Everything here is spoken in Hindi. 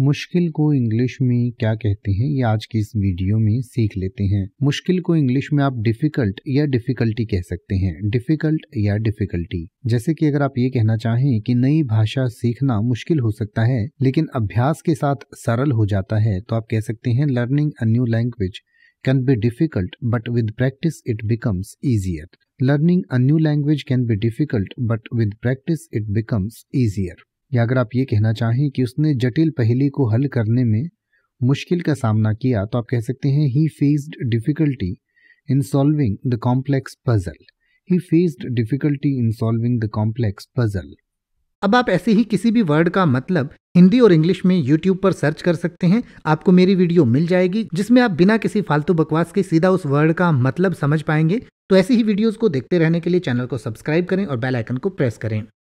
मुश्किल को इंग्लिश में क्या कहते हैं ये आज की इस वीडियो में सीख लेते हैं मुश्किल को इंग्लिश में आप डिफिकल्ट या डिफिकल्टी कह सकते हैं डिफिकल्ट या डिफिकल्टी जैसे कि अगर आप ये कहना चाहें कि नई भाषा सीखना मुश्किल हो सकता है लेकिन अभ्यास के साथ सरल हो जाता है तो आप कह सकते हैं learning a new language can be difficult but with practice it becomes easier learning a new language can be difficult but with practice it becomes easier या अगर आप ये कहना चाहें कि उसने जटिल पहेली को हल करने में मुश्किल का सामना किया तो आप कह सकते हैं he faced difficulty in solving the complex puzzle he faced difficulty in solving the complex puzzle अब आप ऐसे ही किसी भी वर्ड का मतलब हिंदी और इंग्लिश में यूट्यूब पर सर्च कर सकते हैं आपको मेरी वीडियो मिल जाएगी जिसमें आप बिना किसी फालतू बकवास के सीधा उस वर्ड का मतलब समझ पाएंगे तो ऐसी ही वीडियोस को देखते रहने के लिए चैनल को सब्सक्राइब करें और बेल आइकन को प्रेस करें